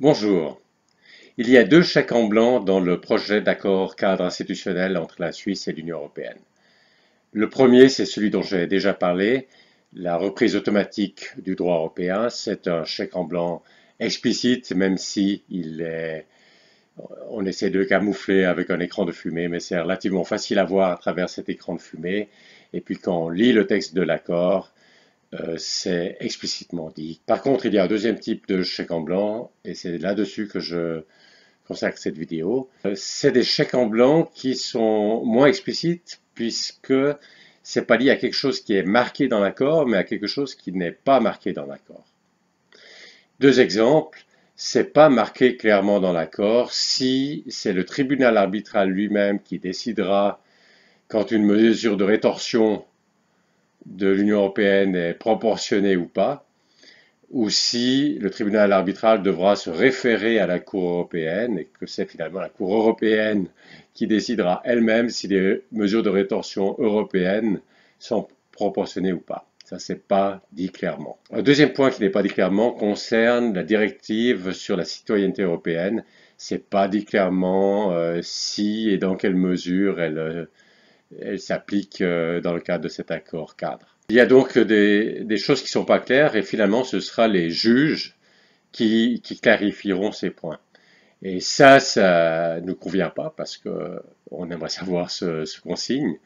Bonjour. Il y a deux chèques en blanc dans le projet d'accord cadre institutionnel entre la Suisse et l'Union européenne. Le premier, c'est celui dont j'ai déjà parlé, la reprise automatique du droit européen. C'est un chèque en blanc explicite, même si il est, on essaie de le camoufler avec un écran de fumée, mais c'est relativement facile à voir à travers cet écran de fumée. Et puis quand on lit le texte de l'accord, euh, c'est explicitement dit. Par contre, il y a un deuxième type de chèque en blanc, et c'est là-dessus que je consacre cette vidéo. Euh, c'est des chèques en blanc qui sont moins explicites, puisque ce n'est pas lié à quelque chose qui est marqué dans l'accord, mais à quelque chose qui n'est pas marqué dans l'accord. Deux exemples, c'est pas marqué clairement dans l'accord si c'est le tribunal arbitral lui-même qui décidera quand une mesure de rétorsion de l'Union européenne est proportionnée ou pas, ou si le tribunal arbitral devra se référer à la Cour européenne et que c'est finalement la Cour européenne qui décidera elle-même si les mesures de rétorsion européennes sont proportionnées ou pas. Ça, n'est pas dit clairement. Un deuxième point qui n'est pas dit clairement concerne la directive sur la citoyenneté européenne. C'est pas dit clairement euh, si et dans quelle mesure elle euh, elle s'applique euh, dans le cadre de cet accord cadre. Il y a donc des, choses qui ne sont pas claires et finalement ce sera les juges qui, clarifieront ces points. Et ça, ça ne nous convient pas parce qu'on aimerait savoir ce, ce qu'on signe.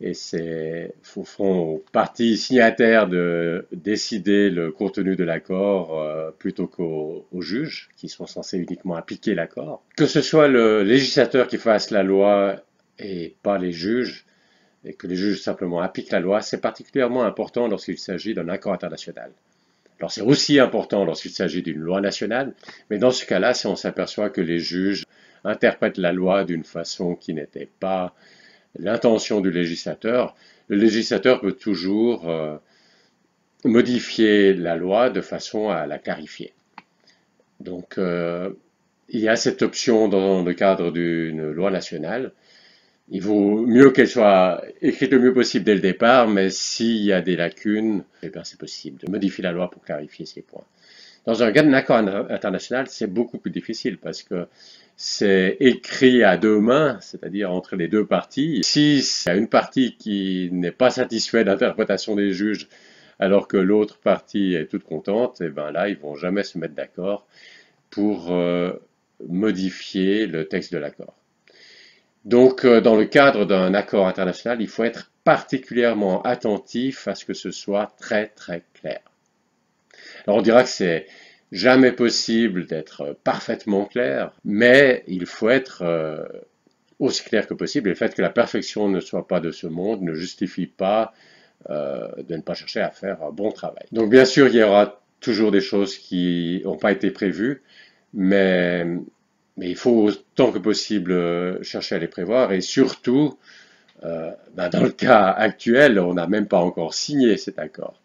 Et c'est au fond aux parties signataires de décider le contenu de l'accord euh, plutôt qu'aux juges qui sont censés uniquement appliquer l'accord. Que ce soit le législateur qui fasse la loi et pas les juges, et que les juges simplement appliquent la loi, c'est particulièrement important lorsqu'il s'agit d'un accord international. Alors c'est aussi important lorsqu'il s'agit d'une loi nationale, mais dans ce cas-là, si on s'aperçoit que les juges interprètent la loi d'une façon qui n'était pas l'intention du législateur, le législateur peut toujours euh, modifier la loi de façon à la clarifier. Donc euh, il y a cette option dans le cadre d'une loi nationale, il vaut mieux qu'elle soit écrite le mieux possible dès le départ, mais s'il y a des lacunes, eh c'est possible de modifier la loi pour clarifier ces points. Dans un accord international, c'est beaucoup plus difficile parce que c'est écrit à deux mains, c'est-à-dire entre les deux parties. Si il y a une partie qui n'est pas satisfaite de l'interprétation des juges, alors que l'autre partie est toute contente, eh ben là, ils vont jamais se mettre d'accord pour euh, modifier le texte de l'accord. Donc, euh, dans le cadre d'un accord international, il faut être particulièrement attentif à ce que ce soit très très clair. Alors, on dira que c'est jamais possible d'être parfaitement clair, mais il faut être euh, aussi clair que possible. Et le fait que la perfection ne soit pas de ce monde ne justifie pas euh, de ne pas chercher à faire un bon travail. Donc bien sûr, il y aura toujours des choses qui n'ont pas été prévues, mais mais il faut autant que possible euh, chercher à les prévoir et surtout, euh, ben, dans le cas actuel, on n'a même pas encore signé cet accord.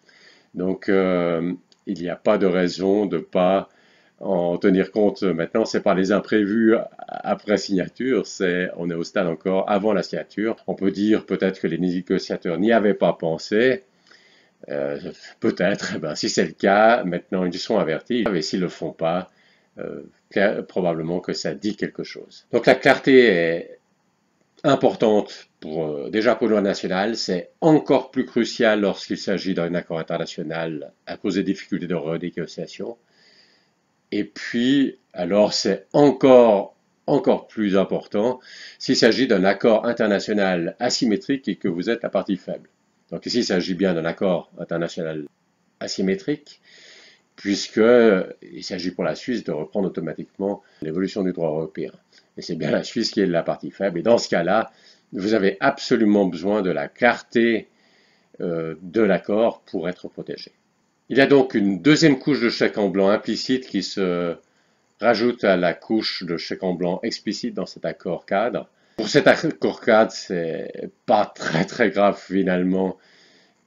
Donc, euh, il n'y a pas de raison de ne pas en tenir compte maintenant. C'est pas les imprévus après signature, c'est on est au stade encore avant la signature. On peut dire peut-être que les négociateurs n'y avaient pas pensé. peut-être, eh ben, si c'est le cas, maintenant ils sont avertis. Et s'ils ne le font pas, euh, probablement que ça dit quelque chose. Donc la clarté est importante pour, euh, déjà pour droit national, c'est encore plus crucial lorsqu'il s'agit d'un accord international à cause des difficultés de redégociation. Et puis, alors c'est encore encore plus important s'il s'agit d'un accord international asymétrique et que vous êtes la partie faible. Donc ici, il s'agit bien d'un accord international asymétrique Puisque il s'agit pour la Suisse de reprendre automatiquement l'évolution du droit européen. Et c'est bien la Suisse qui est la partie faible. Et dans ce cas-là, vous avez absolument besoin de la clarté euh, de l'accord pour être protégé. Il y a donc une deuxième couche de chèque en blanc implicite qui se rajoute à la couche de chèque en blanc explicite dans cet accord cadre. Pour cet accord cadre, c'est pas très très grave finalement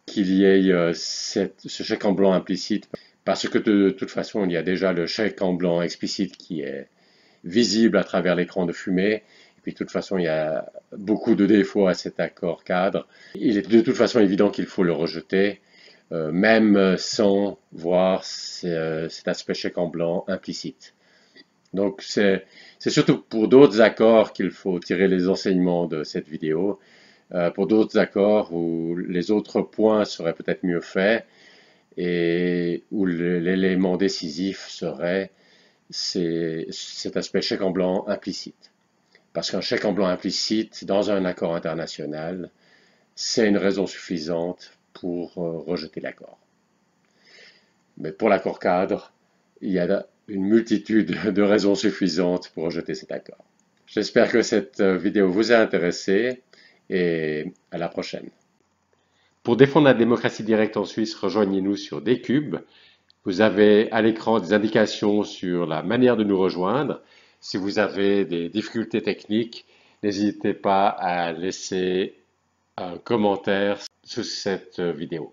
qu'il y ait euh, ce chèque en blanc implicite parce que de, toute façon, il y a déjà le chèque en blanc explicite qui est visible à travers l'écran de fumée. Et puis de toute façon, il y a beaucoup de défauts à cet accord cadre. Il est de toute façon évident qu'il faut le rejeter, euh, même sans voir euh, cet aspect chèque en blanc implicite. Donc c'est surtout pour d'autres accords qu'il faut tirer les enseignements de cette vidéo. Euh, pour d'autres accords où les autres points seraient peut-être mieux faits, et où l'élément décisif serait cet aspect chèque en blanc implicite. Parce qu'un chèque en blanc implicite dans un accord international, c'est une raison suffisante pour euh, rejeter l'accord. Mais pour l'accord cadre, il y a une multitude de raisons suffisantes pour rejeter cet accord. J'espère que cette euh, vidéo vous a intéressé et à la prochaine. Pour défendre la démocratie directe en Suisse, rejoignez-nous sur Décube. Vous avez à l'écran des indications sur la manière de nous rejoindre. Si vous avez des difficultés techniques, n'hésitez pas à laisser un commentaire sous cette vidéo.